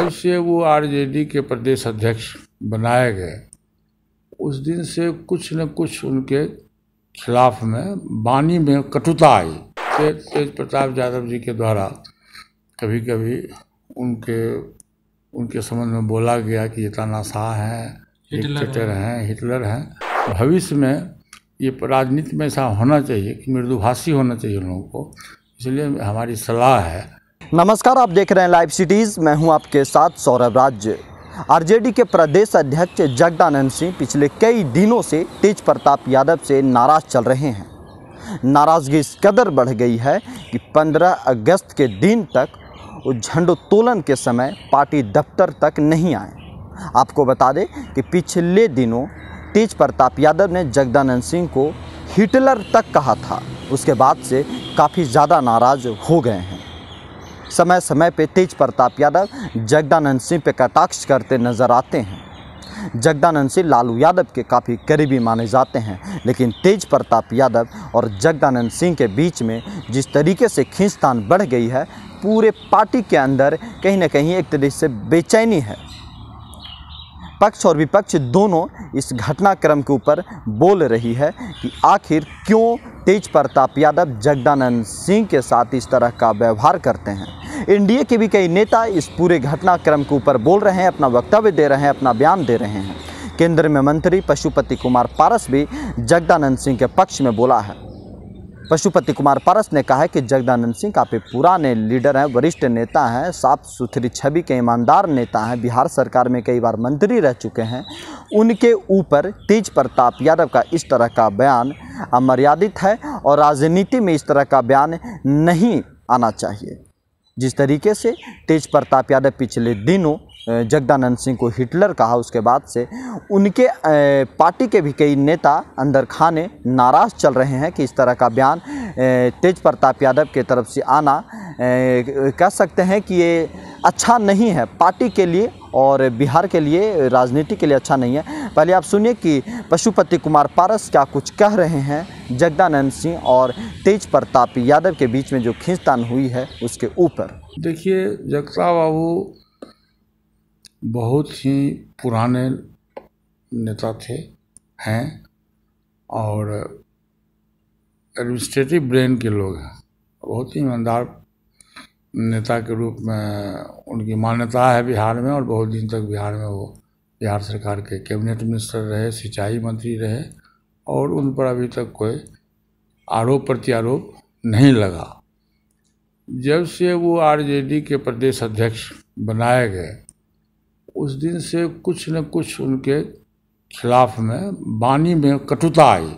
जब से वो आरजेडी के प्रदेश अध्यक्ष बनाए गए उस दिन से कुछ न कुछ उनके खिलाफ में वानी में कटुता आई तेज तेज प्रताप यादव जी के द्वारा कभी कभी उनके उनके संबंध में बोला गया कि ये तानाशाह हैं डिक्टेटर हैं हिटलर हैं भविष्य में ये राजनीति में ऐसा होना चाहिए कि मृदुभाषी होना चाहिए उन लोगों को इसलिए हमारी सलाह है नमस्कार आप देख रहे हैं लाइव सिटीज़ मैं हूं आपके साथ सौरभ राज्य आरजेडी के प्रदेश अध्यक्ष जगदानंद सिंह पिछले कई दिनों से तेज प्रताप यादव से नाराज चल रहे हैं नाराज़गी इस कदर बढ़ गई है कि 15 अगस्त के दिन तक वो झंडोत्तोलन के समय पार्टी दफ्तर तक नहीं आए आपको बता दें कि पिछले दिनों तेज प्रताप यादव ने जगदानंद सिंह को हिटलर तक कहा था उसके बाद से काफ़ी ज़्यादा नाराज़ हो गए हैं समय समय पे तेज प्रताप यादव जगदानंद सिंह पे कटाक्ष करते नजर आते हैं जगदानंद सिंह लालू यादव के काफ़ी करीबी माने जाते हैं लेकिन तेज प्रताप यादव और जगदानंद सिंह के बीच में जिस तरीके से खींचतान बढ़ गई है पूरे पार्टी के अंदर कहीं ना कहीं एक तरीके से बेचैनी है पक्ष और विपक्ष दोनों इस घटनाक्रम के ऊपर बोल रही है कि आखिर क्यों तेज प्रताप यादव जगदानंद सिंह के साथ इस तरह का व्यवहार करते हैं एनडीए के भी कई नेता इस पूरे घटनाक्रम के ऊपर बोल रहे हैं अपना वक्तव्य दे रहे हैं अपना बयान दे रहे हैं केंद्र में मंत्री पशुपति कुमार पारस भी जगदानंद सिंह के पक्ष में बोला है पशुपति कुमार पारस ने कहा है कि जगदानंद सिंह काफ़ी पुराने लीडर हैं वरिष्ठ नेता हैं साफ सुथरी छवि के ईमानदार नेता हैं बिहार सरकार में कई बार मंत्री रह चुके हैं उनके ऊपर तेज प्रताप यादव का इस तरह का बयान अमर्यादित है और राजनीति में इस तरह का बयान नहीं आना चाहिए जिस तरीके से तेज प्रताप यादव पिछले दिनों जगदानंद सिंह को हिटलर कहा उसके बाद से उनके पार्टी के भी कई नेता अंदर खाने नाराज़ चल रहे हैं कि इस तरह का बयान तेज प्रताप यादव के तरफ से आना कह सकते हैं कि ये अच्छा नहीं है पार्टी के लिए और बिहार के लिए राजनीति के लिए अच्छा नहीं है पहले आप सुनिए कि पशुपति कुमार पारस क्या कुछ कह रहे हैं जगदानंद सिंह और तेज प्रताप यादव के बीच में जो खींचतान हुई है उसके ऊपर देखिए जगता बाबू बहुत ही पुराने नेता थे हैं और एडमिनिस्ट्रेटिव ब्रेन के लोग हैं बहुत ही ईमानदार नेता के रूप में उनकी मान्यता है बिहार में और बहुत दिन तक बिहार में वो बिहार सरकार के कैबिनेट मिनिस्टर रहे सिंचाई मंत्री रहे और उन पर अभी तक कोई आरोप प्रत्यारोप नहीं लगा जब से वो आरजेडी के प्रदेश अध्यक्ष बनाए गए उस दिन से कुछ न कुछ उनके खिलाफ में वाणी में कटुता आई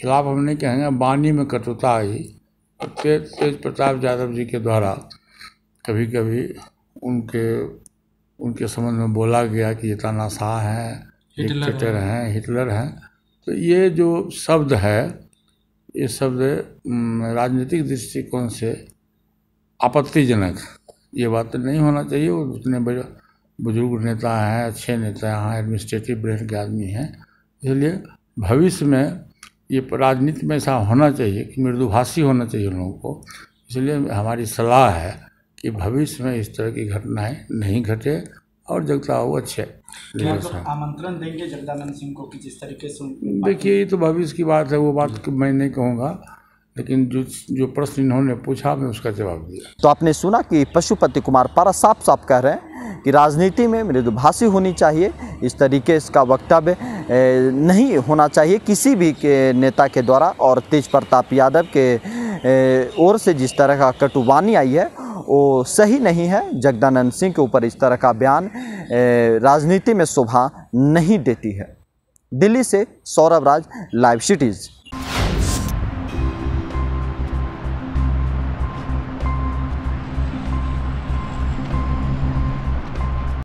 खिलाफ हम नहीं कहेंगे वाणी में कटुता आई तेज तेज प्रताप यादव जी के द्वारा कभी कभी उनके उनके संबंध में बोला गया कि ये तानाशाह हैं डिक्टेटर हैं हिटलर हैं तो ये जो शब्द है ये शब्द राजनीतिक दृष्टिकोण से आपत्तिजनक ये बात तो नहीं होना चाहिए वो उतने बुजुर्ग नेता हैं अच्छे नेता हैं एडमिनिस्ट्रेटिव हाँ, ब्रेन के आदमी हैं इसलिए भविष्य में ये राजनीति में ऐसा होना चाहिए कि मृदुभाषी होना चाहिए उन लोगों को इसलिए हमारी सलाह है कि भविष्य में इस तरह की घटनाएं नहीं घटे और जगता हो अच्छे आमंत्रण देंगे जगदानंद सिंह को कि जिस तरीके से देखिए ये तो भविष्य की बात है वो बात मैं नहीं कहूँगा लेकिन जो जो प्रश्न इन्होंने पूछा मैं उसका जवाब दिया तो आपने सुना कि पशुपति कुमार पारा साफ साफ कह रहे हैं कि राजनीति में मृदुभाषी होनी चाहिए इस तरीके इसका वक्तव्य नहीं होना चाहिए किसी भी के नेता के द्वारा और तेज प्रताप यादव के ओर से जिस तरह का कटुवानी आई है वो सही नहीं है जगदानंद सिंह के ऊपर इस तरह का बयान राजनीति में शोभा नहीं देती है दिल्ली से सौरभ राज लाइव सिटीज़